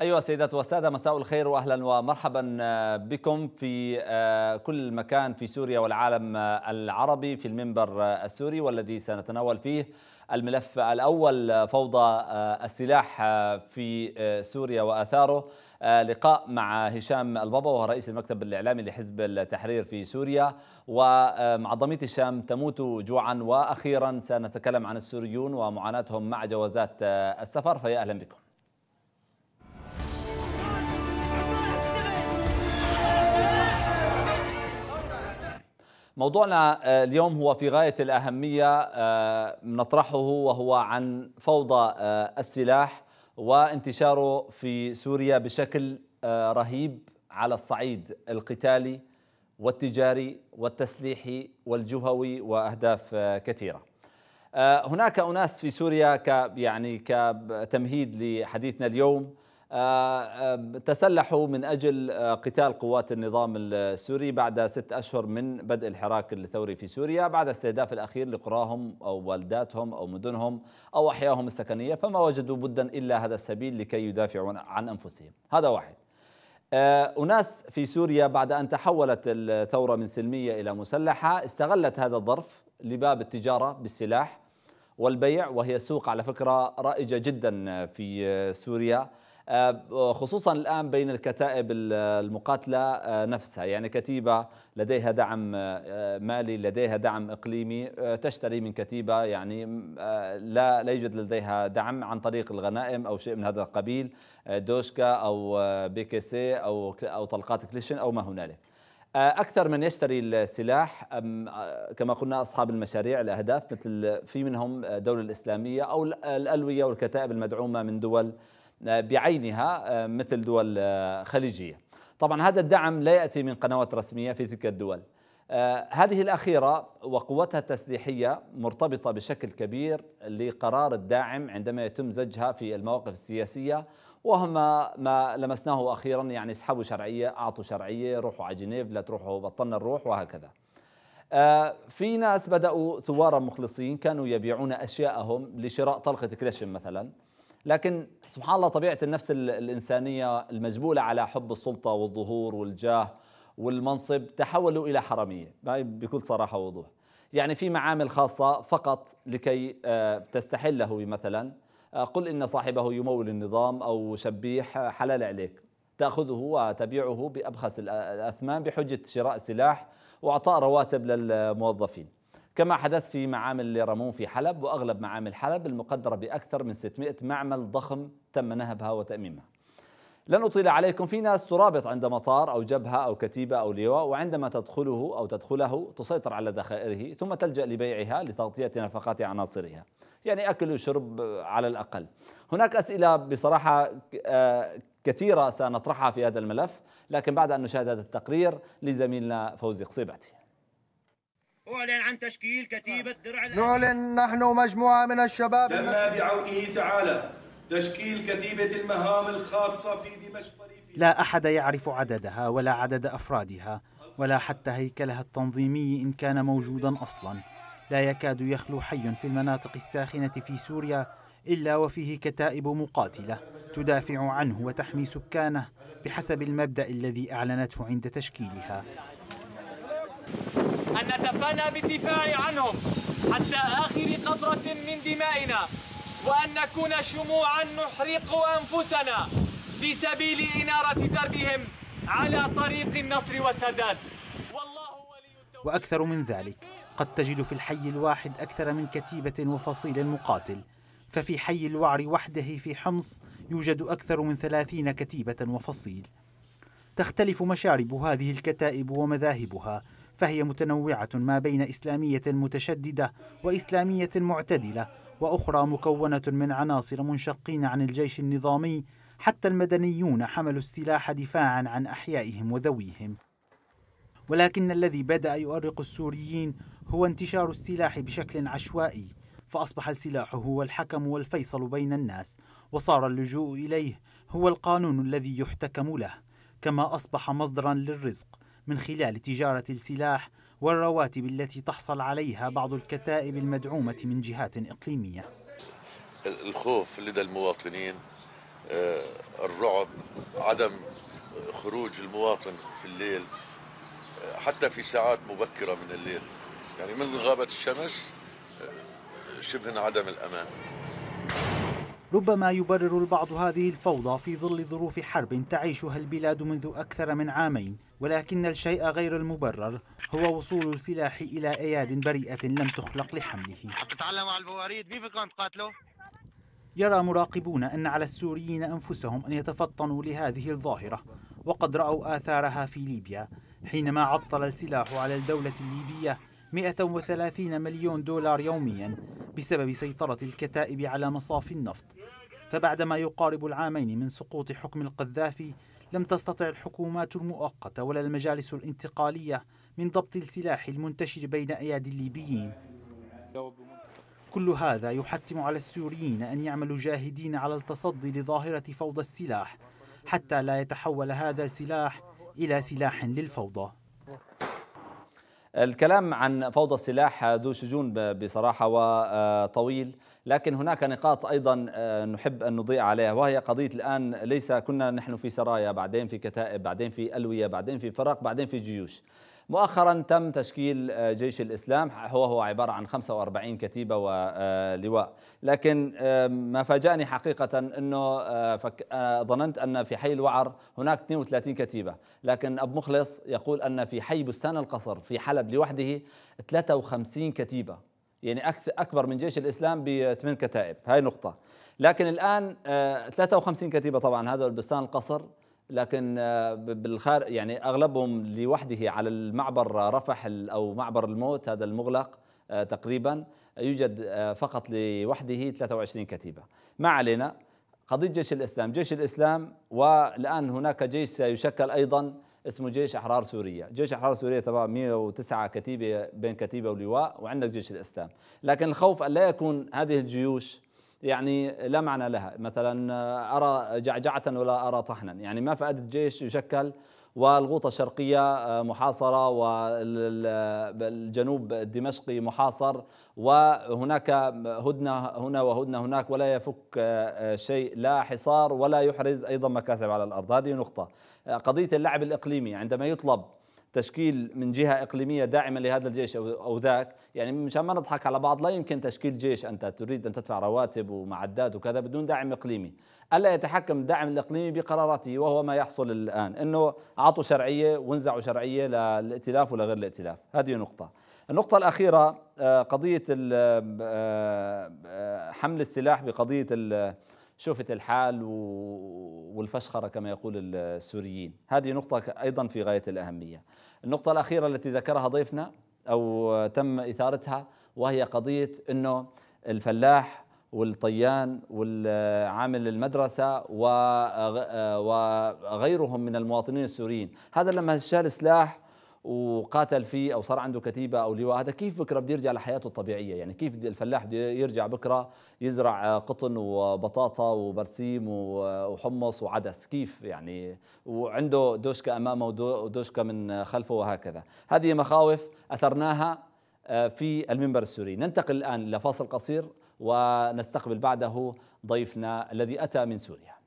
أيها السيدات والسادة مساء الخير وأهلا ومرحبا آه، بكم في آه، كل مكان في سوريا والعالم آه، العربي في المنبر السوري والذي سنتناول فيه الملف الأول فوضى السلاح في سوريا وآثاره لقاء مع هشام البابا وهو رئيس المكتب الإعلامي لحزب التحرير في سوريا ومعظمية الشام تموت جوعا وأخيرا سنتكلم عن السوريون ومعاناتهم مع جوازات السفر فيا أهلا بكم موضوعنا آه، اليوم هو في غاية الأهمية آه، نطرحه وهو عن فوضى آه، السلاح وانتشاره في سوريا بشكل رهيب على الصعيد القتالي والتجاري والتسليحي والجهوي وأهداف كثيرة هناك أناس في سوريا ك يعني كتمهيد لحديثنا اليوم آه، آه، تسلحوا من أجل آه، قتال قوات النظام السوري بعد ست أشهر من بدء الحراك الثوري في سوريا بعد استهداف الأخير لقراهم أو والداتهم أو مدنهم أو أحياهم السكنية فما وجدوا بدا إلا هذا السبيل لكي يدافعوا عن أنفسهم هذا واحد أناس في سوريا بعد أن تحولت الثورة من سلمية إلى مسلحة استغلت هذا الظرف لباب التجارة بالسلاح والبيع وهي سوق على فكرة رائجة جدا في سوريا آه، خصوصا الآن بين الكتائب المقاتلة آه، نفسها يعني كتيبة لديها دعم آه، مالي لديها دعم إقليمي تشتري من كتيبة يعني لا, لا يوجد لديها دعم عن طريق الغنائم أو شيء من هذا القبيل دوشكا أو بي كي سي أو, أو طلقات كليشن أو ما هنالك اكثر من يشتري السلاح كما قلنا اصحاب المشاريع الاهداف مثل في منهم الدوله الاسلاميه او الالويه والكتائب المدعومه من دول بعينها آه، مثل دول آه، خليجية طبعا هذا الدعم لا يأتي من قنوات رسمية في تلك الدول آه، هذه الأخيرة وقوتها التسليحية مرتبطة بشكل كبير لقرار الداعم عندما يتم زجها في المواقف السياسية وهما ما لمسناه أخيرا يعني اسحبوا شرعية أعطوا شرعية روحوا على جنيف لا تروحوا بطلنا الروح وهكذا في ناس بدأوا ثوارا مخلصين كانوا يبيعون أشياءهم لشراء طلقة كريشن مثلا لكن سبحان الله طبيعه النفس الانسانيه المجبوله على حب السلطه والظهور والجاه والمنصب تحولوا الى حراميه بكل صراحه ووضوح يعني في معامل خاصه فقط لكي آه، تستحله مثلا آه، قل ان صاحبه يمول النظام او شبيح آه، حلال عليك تاخذه وتبيعه بابخس الاثمان بحجه شراء سلاح واعطاء رواتب للموظفين كما حدث في معامل ليرامون في حلب وأغلب معامل حلب المقدرة بأكثر من 600 معمل ضخم تم نهبها وتأميمها لن أطيل عليكم في ناس ترابط عند مطار أو جبهة أو كتيبة أو لواء وعندما تدخله أو تدخله تسيطر على ذخائره ثم تلجأ لبيعها لتغطية نفقات عناصرها يعني أكل وشرب على الأقل هناك أسئلة بصراحة آه، كثيرة سنطرحها في هذا الملف لكن بعد أن نشاهد هذا التقرير لزميلنا فوزي قصيباتي أعلن عن تشكيل كتيبة درع نعلن نحن مجموعة من الشباب تم بعونه تعالى تشكيل كتيبة المهام الخاصة في دمشق لا أحد يعرف عددها ولا عدد أفرادها ولا حتى هيكلها التنظيمي إن كان موجودا أصلا لا يكاد يخلو حي في المناطق الساخنة في سوريا إلا وفيه كتائب مقاتلة تدافع عنه وتحمي سكانه بحسب المبدأ الذي أعلنته عند تشكيلها أن نتفانى بالدفاع عنهم حتى آخر قطرة من دمائنا وأن نكون شموعا نحرق أنفسنا في سبيل إنارة دربهم على طريق النصر والسداد والله ولي وأكثر من ذلك قد تجد في الحي الواحد أكثر من كتيبة وفصيل مقاتل ففي حي الوعر وحده في حمص يوجد أكثر من ثلاثين كتيبة وفصيل تختلف مشارب هذه الكتائب ومذاهبها فهي متنوعة ما بين إسلامية متشددة وإسلامية معتدلة وأخرى مكونة من عناصر منشقين عن الجيش النظامي حتى المدنيون حملوا السلاح دفاعا عن أحيائهم وذويهم ولكن الذي بدأ يؤرق السوريين هو انتشار السلاح بشكل عشوائي فأصبح السلاح هو الحكم والفيصل بين الناس وصار اللجوء إليه هو القانون الذي يحتكم له كما أصبح مصدرا للرزق من خلال تجارة السلاح والرواتب التي تحصل عليها بعض الكتائب المدعومة من جهات إقليمية الخوف لدى المواطنين آه، الرعب عدم خروج المواطن في الليل آه، حتى في ساعات مبكرة من الليل يعني من غابة الشمس آه، شبه عدم الأمان ربما يبرر البعض هذه الفوضى في ظل ظروف حرب تعيشها البلاد منذ أكثر من عامين ولكن الشيء غير المبرر هو وصول السلاح إلى أياد بريئة لم تخلق لحمله تتعلموا على البواريد مين كنت تقاتلوا يرى مراقبون أن على السوريين أنفسهم أن يتفطنوا لهذه الظاهرة وقد رأوا آثارها في ليبيا حينما عطل السلاح على الدولة الليبية 130 مليون دولار يوميا بسبب سيطرة الكتائب على مصافي النفط فبعدما يقارب العامين من سقوط حكم القذافي لم تستطع الحكومات المؤقتة ولا المجالس الانتقالية من ضبط السلاح المنتشر بين أيادي الليبيين كل هذا يحتم على السوريين أن يعملوا جاهدين على التصدي لظاهرة فوضى السلاح حتى لا يتحول هذا السلاح إلى سلاح للفوضى الكلام عن فوضى السلاح ذو شجون بصراحة وطويل لكن هناك نقاط أيضا آه، نحب أن نضيء عليها وهي قضية الآن ليس كنا نحن في سرايا بعدين في كتائب بعدين في ألوية بعدين في فرق بعدين في جيوش مؤخرا تم تشكيل آه، جيش الإسلام هو هو عبارة عن 45 كتيبة ولواء آه، لكن ما فاجأني حقيقة أنه آه، ظننت أن في حي الوعر هناك 32 كتيبة لكن أبو مخلص يقول أن في حي بستان القصر في حلب لوحده 53 كتيبة يعني أكبر من جيش الإسلام بثمان كتائب هاي نقطة لكن الآن 53 كتيبة طبعا هذا البستان القصر لكن آه، بالخارج يعني اغلبهم لوحده على المعبر رفح او معبر الموت هذا المغلق آه، تقريبا يوجد آه، فقط لوحده 23 كتيبه ما علينا قضيه جيش الاسلام جيش الاسلام والان هناك جيش سيشكل ايضا اسمه جيش احرار سوريا جيش احرار سوريا تبع 109 كتيبه بين كتيبه ولواء وعندك جيش الاسلام لكن الخوف ان لا يكون هذه الجيوش يعني لا معنى لها مثلا أرى جعجعة ولا أرى طحنا يعني ما فائدة جيش يشكل والغوطة الشرقية آه، محاصرة والجنوب الدمشقي محاصر وهناك هدنة هنا وهدنة هناك ولا يفك آه، آه، شيء لا حصار ولا يحرز أيضا مكاسب على الأرض هذه نقطة قضية اللعب الإقليمي عندما يطلب تشكيل من جهه اقليميه داعمه لهذا الجيش او ذاك، يعني مشان ما نضحك على بعض لا يمكن تشكيل جيش انت تريد ان تدفع رواتب ومعدات وكذا بدون داعم اقليمي، الا يتحكم الداعم الاقليمي بقراراته وهو ما يحصل الان، انه اعطوا شرعيه وانزعوا شرعيه للائتلاف ولغير الائتلاف، هذه نقطه. النقطة الأخيرة آه، قضية آه، آه، حمل السلاح بقضية شفت الحال والفشخرة كما يقول السوريين هذه نقطة أيضا في غاية الأهمية النقطة الأخيرة التي ذكرها ضيفنا أو تم إثارتها وهي قضية أنه الفلاح والطيان والعامل المدرسة آه، آه، وغيرهم من المواطنين السوريين هذا لما شال سلاح وقاتل فيه او صار عنده كتيبه او لواء هذا كيف بكره بده يرجع لحياته الطبيعيه يعني كيف الفلاح بده يرجع بكره يزرع قطن وبطاطا وبرسيم وحمص وعدس كيف يعني وعنده دوشكا امامه ودوشكا من خلفه وهكذا هذه مخاوف اثرناها آه، في المنبر السوري ننتقل الان لفاصل قصير ونستقبل بعده ضيفنا الذي اتى من سوريا